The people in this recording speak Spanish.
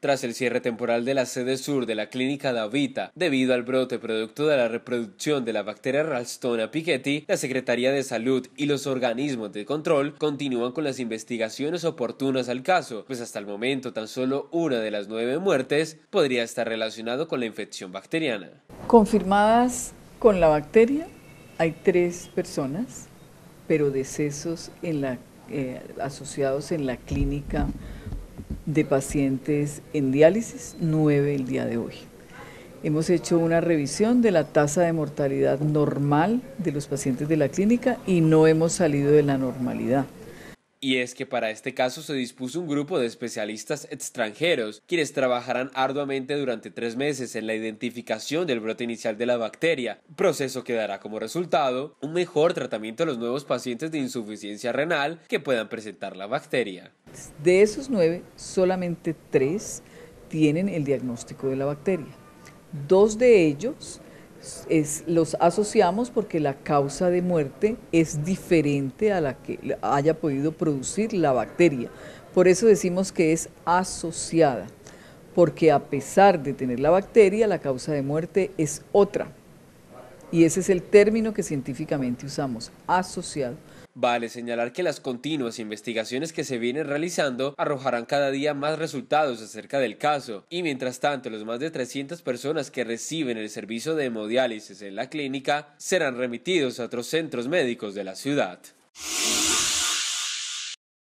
tras el cierre temporal de la sede sur de la clínica Davita debido al brote producto de la reproducción de la bacteria Ralstona Piketty, la Secretaría de Salud y los organismos de control continúan con las investigaciones oportunas al caso, pues hasta el momento tan solo una de las nueve muertes podría estar relacionado con la infección bacteriana. Confirmadas con la bacteria hay tres personas, pero decesos eh, asociados en la clínica de pacientes en diálisis, 9 el día de hoy. Hemos hecho una revisión de la tasa de mortalidad normal de los pacientes de la clínica y no hemos salido de la normalidad. Y es que para este caso se dispuso un grupo de especialistas extranjeros, quienes trabajarán arduamente durante tres meses en la identificación del brote inicial de la bacteria, proceso que dará como resultado un mejor tratamiento a los nuevos pacientes de insuficiencia renal que puedan presentar la bacteria. De esos nueve, solamente tres tienen el diagnóstico de la bacteria. Dos de ellos es, los asociamos porque la causa de muerte es diferente a la que haya podido producir la bacteria. Por eso decimos que es asociada, porque a pesar de tener la bacteria, la causa de muerte es otra. Y ese es el término que científicamente usamos, asociado. Vale señalar que las continuas investigaciones que se vienen realizando arrojarán cada día más resultados acerca del caso y mientras tanto los más de 300 personas que reciben el servicio de hemodiálisis en la clínica serán remitidos a otros centros médicos de la ciudad.